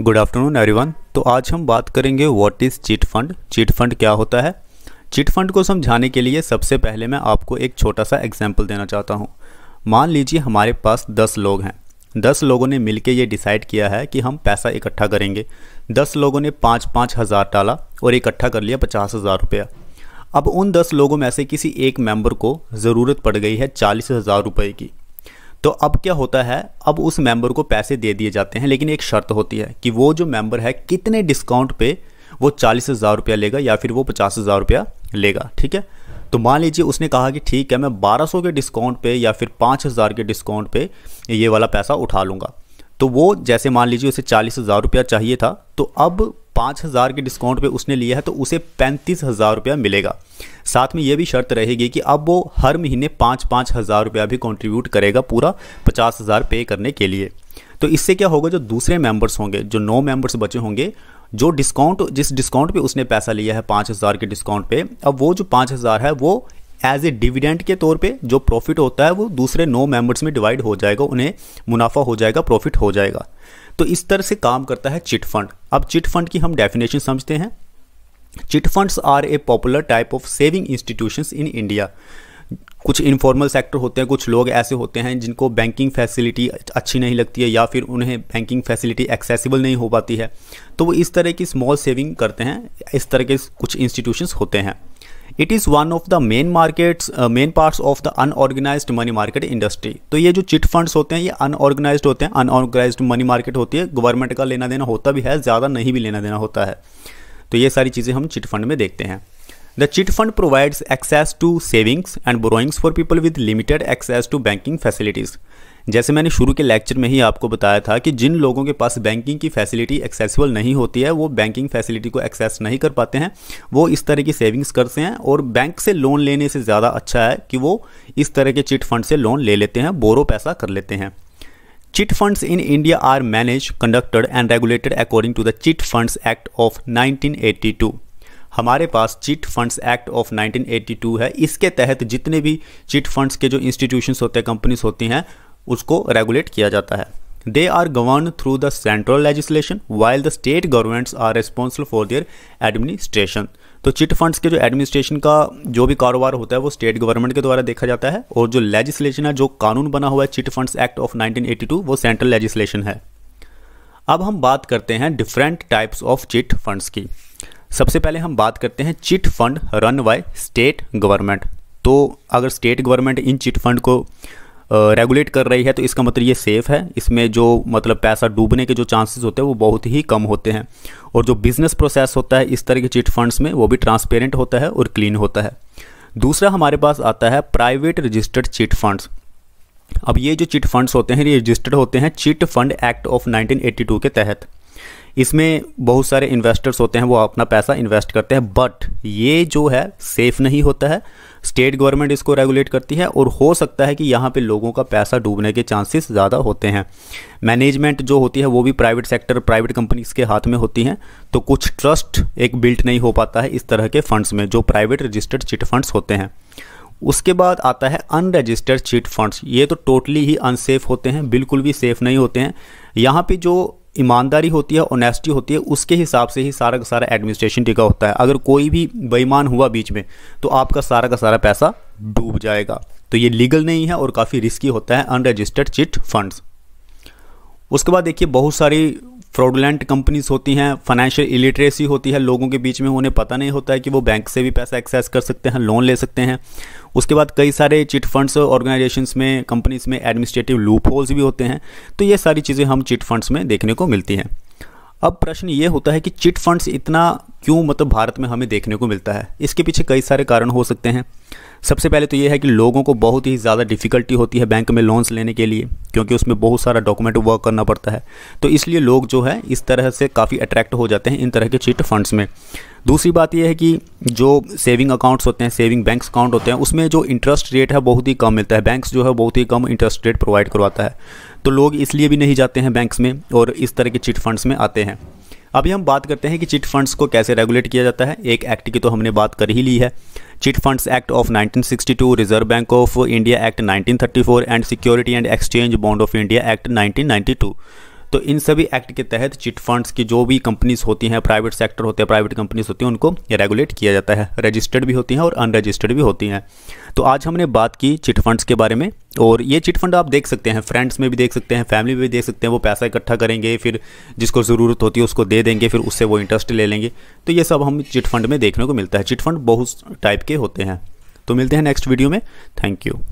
Good afternoon everyone तो आज हम बात करेंगे what is chit fund chit fund क्या होता है चिट फंड को समझाने के लिए सबसे पहले मैं आपको एक छोटा सा एग्जाम्पल देना चाहता हूँ मान लीजिए हमारे पास दस लोग हैं दस लोगों ने मिलकर ये डिसाइड किया है कि हम पैसा इकट्ठा करेंगे दस लोगों ने पाँच पाँच हज़ार डाला और इकट्ठा कर लिया पचास हज़ार रुपया अब उन दस लोगों में से किसी एक मेम्बर को ज़रूरत पड़ गई है चालीस हज़ार रुपये की तो अब क्या होता है अब उस मेंबर को पैसे दे दिए जाते हैं लेकिन एक शर्त होती है कि वो जो मेंबर है कितने डिस्काउंट पे वो चालीस हज़ार रुपया लेगा या फिर वो पचास हज़ार रुपया लेगा ठीक है तो मान लीजिए उसने कहा कि ठीक है मैं 1200 के डिस्काउंट पे या फिर 5000 के डिस्काउंट पे ये वाला पैसा उठा लूँगा तो वो जैसे मान लीजिए उसे चालीस हज़ार रुपया चाहिए था तो अब पाँच हज़ार के डिस्काउंट पे उसने लिया है तो उसे पैंतीस हज़ार रुपया मिलेगा साथ में ये भी शर्त रहेगी कि अब वो हर महीने पाँच पाँच हज़ार रुपया भी कंट्रीब्यूट करेगा पूरा पचास हज़ार पे करने के लिए तो इससे क्या होगा जो दूसरे मेंबर्स होंगे जो नौ मेंबर्स बचे होंगे जो डिस्काउंट जिस डिस्काउंट पर उसने पैसा लिया है पाँच हज़ार के डिस्काउंट पर अब वो जो पाँच हज़ार है वो एज ए डिविडेंट के तौर पर जो प्रॉफिट होता है वो दूसरे नौ मेम्बर्स में डिवाइड हो जाएगा उन्हें मुनाफा हो जाएगा प्रॉफिट हो जाएगा तो इस तरह से काम करता है चिट फंड अब चिट फंड की हम डेफिनेशन समझते हैं chit funds are a popular type of saving institutions in India कुछ इनफॉर्मल सेक्टर होते हैं कुछ लोग ऐसे होते हैं जिनको बैंकिंग फैसिलिटी अच्छी नहीं लगती है या फिर उन्हें बैंकिंग फैसिलिटी एक्सेसिबल नहीं हो पाती है तो वो इस तरह की स्मॉल सेविंग करते हैं इस तरह के कुछ इंस्टीट्यूशंस होते हैं it is one of the main markets main parts of the unorganized money market industry तो ये जो चिट फंड्स होते हैं ये अनऑर्गेनाइज्ड होते हैं अनऑर्गेनाइज्ड मनी मार्केट होती है गवर्नमेंट का लेना देना होता भी है ज़्यादा नहीं भी लेना देना होता है तो ये सारी चीज़ें हम चिट फंड में देखते हैं the chit fund provides access to savings and borrowings for people with limited access to banking facilities जैसे मैंने शुरू के लेक्चर में ही आपको बताया था कि जिन लोगों के पास बैंकिंग की फैसिलिटी एक्सेसिबल नहीं होती है वो बैंकिंग फैसिलिटी को एक्सेस नहीं कर पाते हैं वो इस तरह की सेविंग्स करते हैं और बैंक से लोन लेने से ज़्यादा अच्छा है कि वो इस तरह के चिट फंड से लोन ले लेते हैं बोरो पैसा कर लेते हैं chit funds in India are manage conducted and regulated according to the chit funds act of 1982. हमारे पास चिट फंड्स एक्ट ऑफ 1982 है इसके तहत जितने भी चिट फंड्स के जो इंस्टीट्यूशंस होते हैं कंपनीज होती हैं उसको रेगुलेट किया जाता है they are govern through the central legislation while the state governments are responsible for their administration तो चिट फंड्स के जो एडमिनिस्ट्रेशन का जो भी कारोबार होता है वो स्टेट गवर्नमेंट के द्वारा देखा जाता है और जो लेजिस्लेशन है जो कानून बना हुआ है चिट फंड्स एक्ट ऑफ 1982 वो सेंट्रल लेजिस्लेशन है अब हम बात करते हैं different types of chit funds की सबसे पहले हम बात करते हैं chit fund run by state government तो अगर स्टेट गवर्नमेंट इन चिट फंड को रेगुलेट कर रही है तो इसका मतलब ये सेफ़ है इसमें जो मतलब पैसा डूबने के जो चांसेस होते हैं वो बहुत ही कम होते हैं और जो बिज़नेस प्रोसेस होता है इस तरह के चिट फंड्स में वो भी ट्रांसपेरेंट होता है और क्लीन होता है दूसरा हमारे पास आता है प्राइवेट रजिस्टर्ड चिट फंड्स अब ये जो चिट फंड्स होते हैं ये रजिस्टर्ड होते हैं चिट फंड एक्ट ऑफ 1982 के तहत इसमें बहुत सारे इन्वेस्टर्स होते हैं वो अपना पैसा इन्वेस्ट करते हैं बट ये जो है सेफ़ नहीं होता है स्टेट गवर्नमेंट इसको रेगुलेट करती है और हो सकता है कि यहाँ पे लोगों का पैसा डूबने के चांसेस ज़्यादा होते हैं मैनेजमेंट जो होती है वो भी प्राइवेट सेक्टर प्राइवेट कंपनीज़ के हाथ में होती हैं तो कुछ ट्रस्ट एक बिल्ट नहीं हो पाता है इस तरह के फंड्स में जो प्राइवेट रजिस्टर्ड चिट फंड्स होते हैं उसके बाद आता है अनरजिस्टर्ड चिट फंड्स ये तो टोटली ही अनसेफ होते हैं बिल्कुल भी सेफ़ नहीं होते हैं यहाँ पे जो ईमानदारी होती है ऑनेस्टी होती है उसके हिसाब से ही सारा का सारा एडमिनिस्ट्रेशन टिका होता है अगर कोई भी बेईमान हुआ बीच में तो आपका सारा का सारा पैसा डूब जाएगा तो ये लीगल नहीं है और काफ़ी रिस्की होता है अनरजिस्टर्ड चिट फंड्स उसके बाद देखिए बहुत सारी फ्रॉडुलेंट कंपनीज होती हैं फाइनेंशियल इलिटरेसी होती है लोगों के बीच में उन्हें पता नहीं होता है कि वो बैंक से भी पैसा एक्सेस कर सकते हैं लोन ले सकते हैं उसके बाद कई सारे चिट फंड्स ऑर्गेनाइजेशंस में कंपनीज में एडमिनिस्ट्रेटिव लूप होल्स भी होते हैं तो ये सारी चीज़ें हम चिट फंड्स में देखने को मिलती हैं अब प्रश्न ये होता है कि चिट फंड्स इतना क्यों मतलब भारत में हमें देखने को मिलता है इसके पीछे कई सारे कारण हो सकते हैं सबसे पहले तो ये है कि लोगों को बहुत ही ज़्यादा डिफ़िकल्टी होती है बैंक में लोन्स लेने के लिए क्योंकि उसमें बहुत सारा डॉक्यूमेंट वर्क करना पड़ता है तो इसलिए लोग जो है इस तरह से काफ़ी अट्रैक्ट हो जाते हैं इन तरह के चिट फंड्स में दूसरी बात यह है कि जो सेविंग अकाउंट्स होते हैं सेविंग बैंक्स अकाउंट होते हैं उसमें जो इंटरेस्ट रेट है बहुत ही कम मिलता है बैंक्स जो है बहुत ही कम इंटरेस्ट रेट प्रोवाइड करवाता है तो लोग इसलिए भी नहीं जाते हैं बैंक्स में और इस तरह के चिट फंड्स में आते हैं अभी हम बात करते हैं कि चिट फंड्स को कैसे रेगुलेट किया जाता है एक एक्ट की तो हमने बात कर ही ली है chit funds act of 1962 reserve bank of India act 1934 and security and exchange bond of India act 1992 तो इन सभी एक्ट के तहत चिट फंड्स की जो भी कंपनीज होती हैं प्राइवेट सेक्टर होते हैं प्राइवेट कंपनीज होती हैं उनको रेगुलेट किया जाता है रजिस्टर्ड भी होती हैं और अनरजिस्टर्ड भी होती हैं तो आज हमने बात की चिट फंड्स के बारे में और ये चिट फंड आप देख सकते हैं फ्रेंड्स में भी देख सकते हैं फैमिली में भी देख सकते हैं वो पैसा इकट्ठा करेंगे फिर जिसको ज़रूरत होती है उसको दे देंगे फिर उससे वो इंटरेस्ट ले लेंगे तो ये सब हम चिट फंड में देखने को मिलता है चिट फंड बहुत टाइप के होते हैं तो मिलते हैं नेक्स्ट वीडियो में थैंक यू